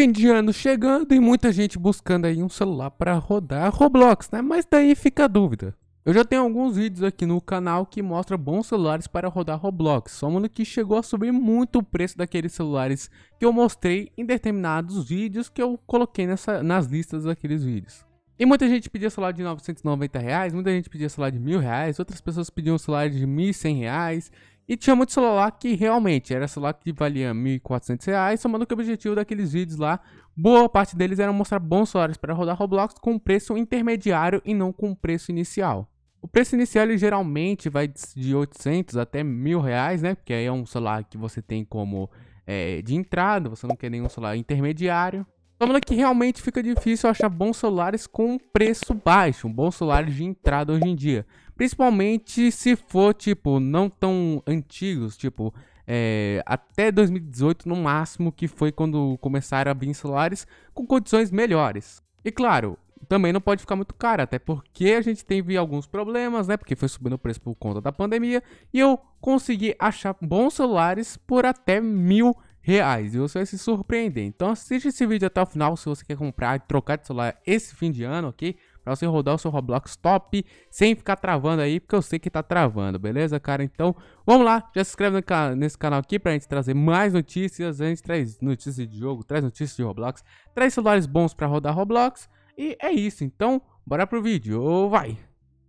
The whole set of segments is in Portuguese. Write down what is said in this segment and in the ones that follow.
Fim de ano chegando e muita gente buscando aí um celular para rodar Roblox, né? Mas daí fica a dúvida. Eu já tenho alguns vídeos aqui no canal que mostra bons celulares para rodar Roblox, só que chegou a subir muito o preço daqueles celulares que eu mostrei em determinados vídeos que eu coloquei nessa, nas listas daqueles vídeos. E muita gente pedia celular de 990 reais, muita gente pedia celular de mil reais, outras pessoas pediam celular de 1.100 reais e tinha muito celular que realmente era celular que valia R$ 1.400, somando que o objetivo daqueles vídeos lá, boa parte deles era mostrar bons celulares para rodar Roblox com preço intermediário e não com preço inicial. O preço inicial ele geralmente vai de 800 até mil reais, né? Porque aí é um celular que você tem como é, de entrada, você não quer nenhum celular intermediário. somando que realmente fica difícil achar bons celulares com preço baixo, um celulares de entrada hoje em dia. Principalmente se for, tipo, não tão antigos, tipo, é, até 2018 no máximo, que foi quando começaram a vir celulares com condições melhores. E claro, também não pode ficar muito caro, até porque a gente teve alguns problemas, né? Porque foi subindo o preço por conta da pandemia. E eu consegui achar bons celulares por até mil reais. E você vai se surpreender. Então assiste esse vídeo até o final se você quer comprar e trocar de celular esse fim de ano, ok? para você rodar o seu Roblox top sem ficar travando aí, porque eu sei que tá travando, beleza, cara? Então, vamos lá, já se inscreve ca nesse canal aqui pra gente trazer mais notícias, a gente traz notícias de jogo, traz notícias de Roblox, traz celulares bons para rodar Roblox, e é isso, então, bora pro vídeo, vai!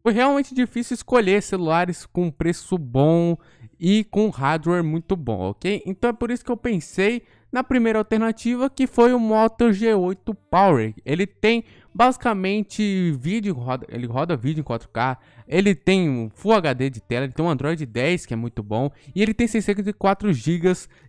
Foi realmente difícil escolher celulares com preço bom e com hardware muito bom, ok? Então é por isso que eu pensei na primeira alternativa, que foi o Moto G8 Power. Ele tem Basicamente, vídeo ele roda vídeo em 4K, ele tem um Full HD de tela, ele tem um Android 10 que é muito bom e ele tem 64 GB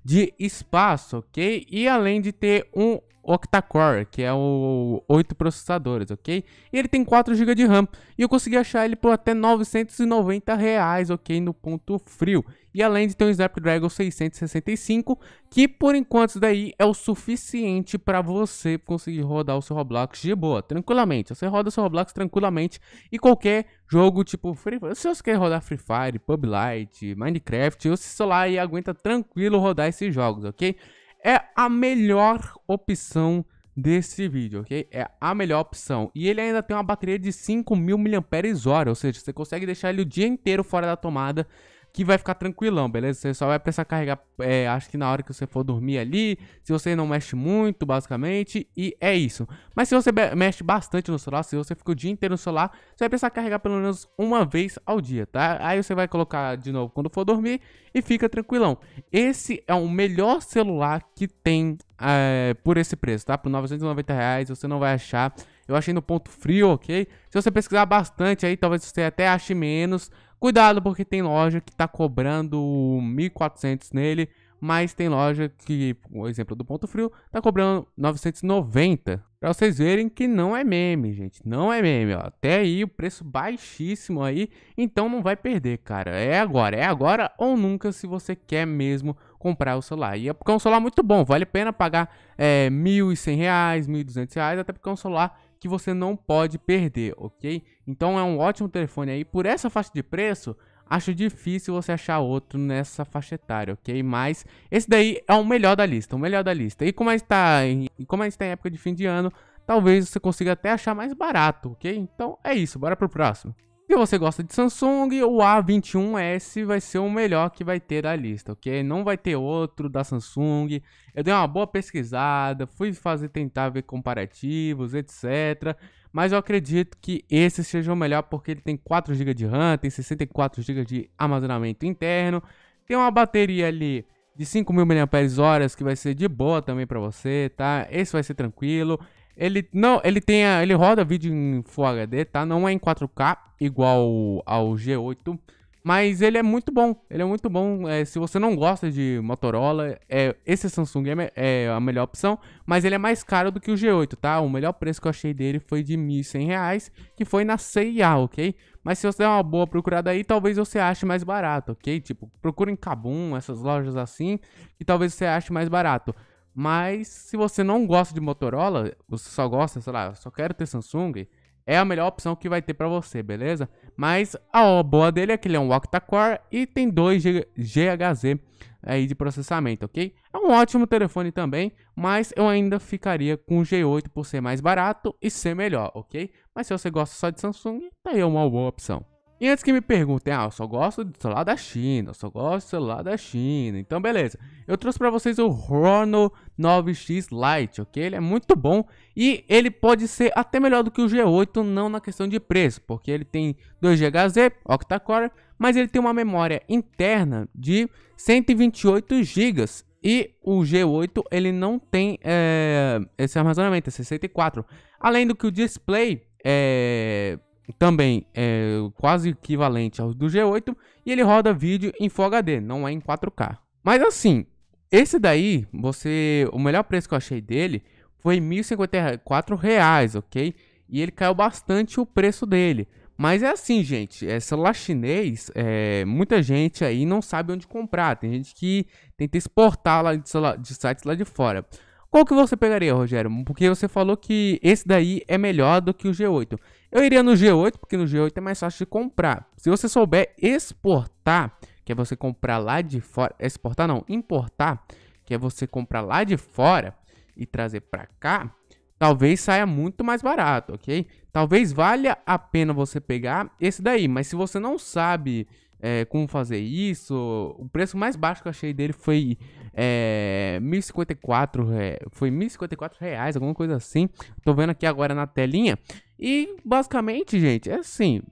de espaço, ok? E além de ter um octa-core, que é o 8 processadores, ok? E ele tem 4 GB de RAM e eu consegui achar ele por até 990 reais, ok? No ponto frio. E além de ter um Snapdragon 665, que por enquanto isso daí é o suficiente para você conseguir rodar o seu Roblox de boa, tranquilamente. Você roda o seu Roblox tranquilamente e qualquer jogo tipo Free Fire. Se você quer rodar Free Fire, Pub Light, Minecraft, o seu celular aí aguenta tranquilo rodar esses jogos, ok? É a melhor opção desse vídeo, ok? É a melhor opção. E ele ainda tem uma bateria de 5.000 mAh, ou seja, você consegue deixar ele o dia inteiro fora da tomada que vai ficar tranquilão, beleza? Você só vai precisar carregar, é, acho que na hora que você for dormir ali, se você não mexe muito, basicamente, e é isso. Mas se você mexe bastante no celular, se você fica o dia inteiro no celular, você vai precisar carregar pelo menos uma vez ao dia, tá? Aí você vai colocar de novo quando for dormir e fica tranquilão. Esse é o melhor celular que tem é, por esse preço, tá? Por 990 reais você não vai achar. Eu achei no ponto frio, ok? Se você pesquisar bastante aí, talvez você até ache menos, Cuidado porque tem loja que está cobrando 1.400 nele, mas tem loja que, por exemplo, do Ponto Frio, está cobrando 990. Para vocês verem que não é meme, gente, não é meme, ó. Até aí o preço baixíssimo aí, então não vai perder, cara. É agora, é agora ou nunca se você quer mesmo comprar o celular. E é porque é um celular muito bom, vale a pena pagar é, R$ 1.100, R$ 1.200, até porque é um celular que você não pode perder, ok? Então é um ótimo telefone aí. Por essa faixa de preço, acho difícil você achar outro nessa faixa etária, ok? Mas esse daí é o melhor da lista, o melhor da lista. E como a gente está em, como a gente tá em época de fim de ano, talvez você consiga até achar mais barato, ok? Então é isso, bora pro próximo. Se você gosta de Samsung, o A21S vai ser o melhor que vai ter da lista, ok? Não vai ter outro da Samsung. Eu dei uma boa pesquisada, fui fazer tentar ver comparativos, etc. Mas eu acredito que esse seja o melhor porque ele tem 4 GB de RAM, tem 64 GB de armazenamento interno, tem uma bateria ali de 5.000 mAh que vai ser de boa também para você, tá? Esse vai ser tranquilo. Ele não, ele tem, a, ele roda vídeo em Full HD, tá? Não é em 4K igual ao G8, mas ele é muito bom. Ele é muito bom. É, se você não gosta de Motorola, é, esse Samsung é, é, a melhor opção. Mas ele é mais caro do que o G8, tá? O melhor preço que eu achei dele foi de R$ reais que foi na CIA, ok? Mas se você der uma boa procurada aí, talvez você ache mais barato, ok? Tipo, procura em Kabum, essas lojas assim, que talvez você ache mais barato. Mas se você não gosta de Motorola, você só gosta, sei lá, só quero ter Samsung, é a melhor opção que vai ter para você, beleza? Mas a boa dele é que ele é um octa-core e tem 2 GHz aí de processamento, ok? É um ótimo telefone também, mas eu ainda ficaria com o G8 por ser mais barato e ser melhor, ok? Mas se você gosta só de Samsung, tá aí uma boa opção. E antes que me perguntem, ah, eu só gosto do celular da China, eu só gosto do celular da China. Então, beleza. Eu trouxe para vocês o Rono 9X Lite, ok? Ele é muito bom e ele pode ser até melhor do que o G8, não na questão de preço, porque ele tem 2 GHz, octa-core, mas ele tem uma memória interna de 128 GB. E o G8 ele não tem é, esse armazenamento, é 64. Além do que o display é, também é quase equivalente ao do G8 e ele roda vídeo em Full HD, não é em 4K. Mas assim, esse daí, você, o melhor preço que eu achei dele foi R$ 1.054, reais, ok? E ele caiu bastante o preço dele. Mas é assim, gente, é celular chinês, é, muita gente aí não sabe onde comprar. Tem gente que tenta exportar lá de, celular, de sites lá de fora. Qual que você pegaria, Rogério? Porque você falou que esse daí é melhor do que o G8. Eu iria no G8, porque no G8 é mais fácil de comprar. Se você souber exportar, que é você comprar lá de fora, é exportar não, importar, que é você comprar lá de fora e trazer para cá, talvez saia muito mais barato, ok? Talvez valha a pena você pegar esse daí, mas se você não sabe é, como fazer isso. O preço mais baixo que eu achei dele foi é, 1054, foi 1054 reais, alguma coisa assim. Tô vendo aqui agora na telinha. E basicamente, gente, é assim,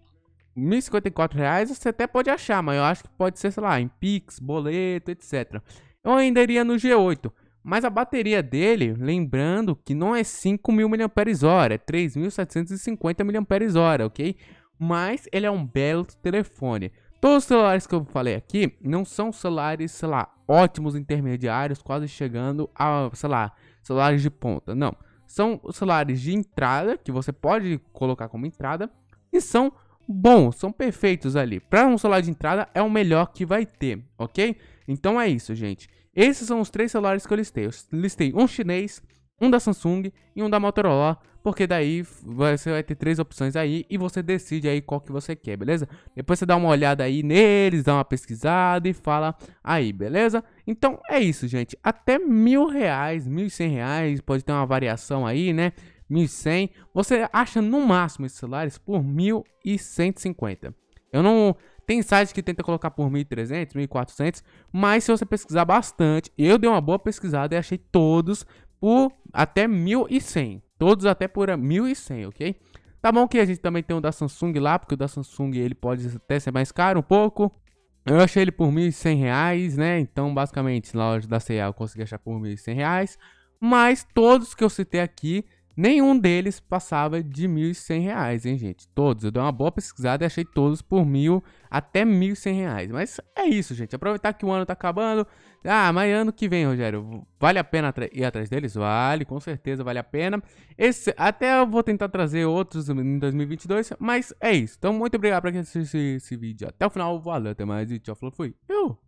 1054 reais você até pode achar, mas eu acho que pode ser, sei lá, em Pix, boleto, etc. Eu ainda iria no G8. Mas a bateria dele, lembrando que não é 5.000 mAh, é 3.750 mAh, ok? Mas ele é um belo telefone. Todos os celulares que eu falei aqui não são celulares, sei lá, ótimos intermediários, quase chegando a, sei lá, celulares de ponta. Não. São celulares de entrada, que você pode colocar como entrada, e são bons, são perfeitos ali. Para um celular de entrada, é o melhor que vai ter, ok? Então é isso, gente. Esses são os três celulares que eu listei. Eu listei um chinês, um da Samsung e um da Motorola porque daí você vai ter três opções aí e você decide aí qual que você quer, beleza? Depois você dá uma olhada aí neles, dá uma pesquisada e fala aí, beleza? Então é isso, gente. Até mil reais, mil e cem reais, pode ter uma variação aí, né? Mil cem. você acha no máximo esses celulares por mil e e cento cinquenta. Eu não tem sites que tenta colocar por 1300, 1400, mas se você pesquisar bastante, eu dei uma boa pesquisada e achei todos por até cem. Todos até por 1100, ok? Tá bom que a gente também tem o da Samsung lá, porque o da Samsung ele pode até ser mais caro um pouco. Eu achei ele por 1.100 reais, né? Então, basicamente, na loja da C&A eu consegui achar por 1.100 reais. Mas todos que eu citei aqui Nenhum deles passava de R$ reais, hein, gente? Todos. Eu dei uma boa pesquisada e achei todos por mil até R$ reais. Mas é isso, gente. Aproveitar que o ano tá acabando. Ah, mas ano que vem, Rogério, vale a pena ir atrás deles? Vale, com certeza vale a pena. Esse, até eu vou tentar trazer outros em 2022, mas é isso. Então, muito obrigado por assistir esse, esse vídeo até o final. Valeu, até mais e tchau, falou, fui. Eu.